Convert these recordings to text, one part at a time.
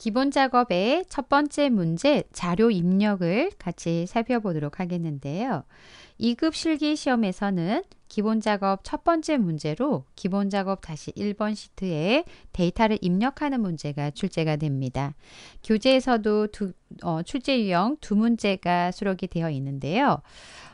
기본 작업의 첫 번째 문제 자료 입력을 같이 살펴보도록 하겠는데요. 2급 실기 시험에서는 기본 작업 첫 번째 문제로 기본 작업 다시 1번 시트에 데이터를 입력하는 문제가 출제가 됩니다. 교재에서도 두, 어, 출제 유형 두 문제가 수록이 되어 있는데요.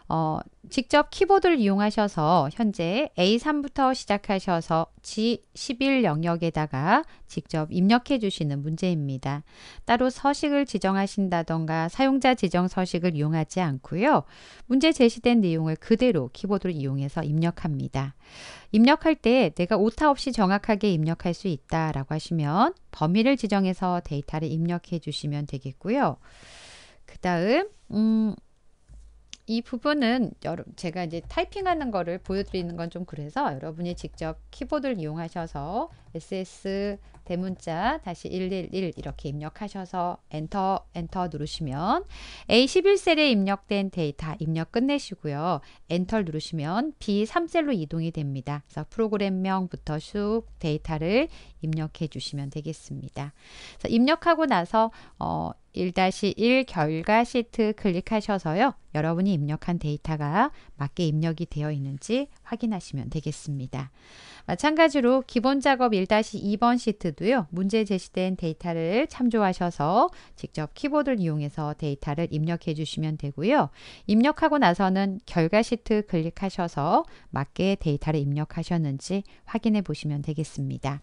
어, 직접 키보드를 이용하셔서 현재 A3부터 시작하셔서 G11 영역에다가 직접 입력해 주시는 문제입니다. 따로 서식을 지정하신다던가 사용자 지정 서식을 이용하지 않고요. 문제 제시된 내용을 그대로 키보드를 이용해서 입력합니다. 입력할 때 내가 오타 없이 정확하게 입력할 수 있다라고 하시면 범위를 지정해서 데이터를 입력해 주시면 되겠고요. 그 다음 음, 이 부분은 여러, 제가 이제 타이핑하는 거를 보여드리는 건 좀 그래서 여러분이 직접 키보드를 이용하셔서 ss 대문자 다시 111 이렇게 입력하셔서 엔터 엔터 누르시면 A11셀에 입력된 데이터 입력 끝내시고요. 엔터 누르시면 B3셀로 이동이 됩니다. 그래서 프로그램명부터 쑥 데이터를 입력해 주시면 되겠습니다. 입력하고 나서 어, 1-1 결과 시트 클릭하셔서요. 여러분이 입력한 데이터가 맞게 입력이 되어 있는지 확인하시면 되겠습니다. 마찬가지로 기본 작업 1-2번 시트도요. 문제 제시된 데이터를 참조하셔서 직접 키보드를 이용해서 데이터를 입력해 주시면 되고요. 입력하고 나서는 결과 시트 클릭하셔서 맞게 데이터를 입력하셨는지 확인해 보시면 되겠습니다.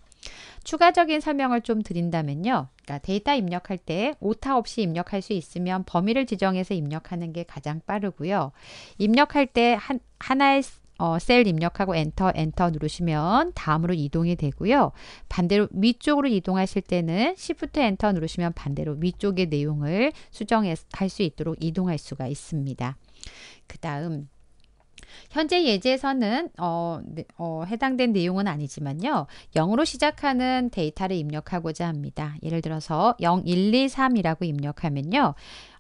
추가적인 설명을 좀 드린다면요. 그러니까 데이터 입력할 때 오타 없이 입력할 수 있으면 범위를 지정해서 입력하는 게 가장 빠르고요. 입력할 때 한, 하나의 어, 셀 입력하고 엔터 엔터 누르시면 다음으로 이동이 되고요. 반대로 위쪽으로 이동하실 때는 시프트 엔터 누르시면 반대로 위쪽의 내용을 수정할 수 있도록 이동할 수가 있습니다. 그 다음 현재 예제에서는 어, 네, 어, 해당된 내용은 아니지만요. 0으로 시작하는 데이터를 입력하고자 합니다. 예를 들어서 0, 1, 2, 3이라고 입력하면요.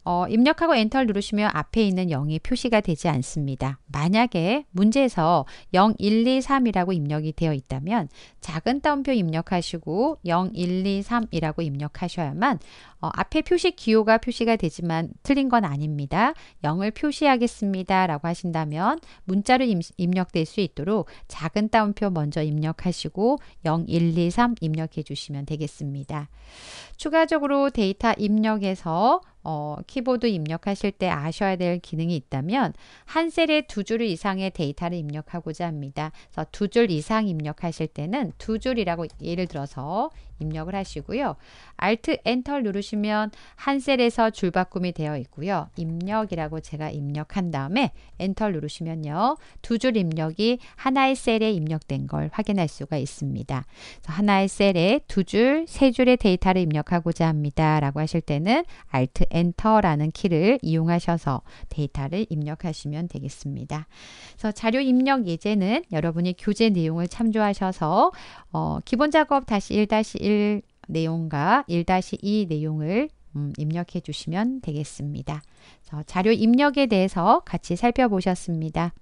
어, 입력하고 엔터를 누르시면 앞에 있는 0이 표시가 되지 않습니다. 만약에 문제에서 0, 1, 2, 3이라고 입력이 되어 있다면 작은 따옴표 입력하시고 0, 1, 2, 3이라고 입력하셔야만 어, 앞에 표시 기호가 표시가 되지만 틀린 건 아닙니다. 0을 표시하겠습니다. 라고 하신다면 문자로 입력될 수 있도록 작은 따옴표 먼저 입력하시고 0, 1, 2, 3 입력해 주시면 되겠습니다. 추가적으로 데이터 입력에서 어, 키보드 입력하실 때 아셔야 될 기능이 있다면 한 셀에 두 줄 이상의 데이터를 입력하고자 합니다. 두 줄 이상 입력하실 때는 두 줄이라고 예를 들어서 입력을 하시고요. Alt Enter 누르시면 한 셀에서 줄바꿈이 되어 있고요. 입력이라고 제가 입력한 다음에 엔터 누르시면요. 두 줄 입력이 하나의 셀에 입력된 걸 확인할 수가 있습니다. 하나의 셀에 두 줄, 세 줄의 데이터를 입력하고자 합니다. 라고 하실 때는 Alt 엔터라는 키를 이용하셔서 데이터를 입력하시면 되겠습니다. 그래서 자료 입력 예제는 여러분이 교재 내용을 참조하셔서 어, 기본 작업 다시 1-1 내용과 1-2 내용을 음, 입력해 주시면 되겠습니다. 자료 입력에 대해서 같이 살펴보셨습니다.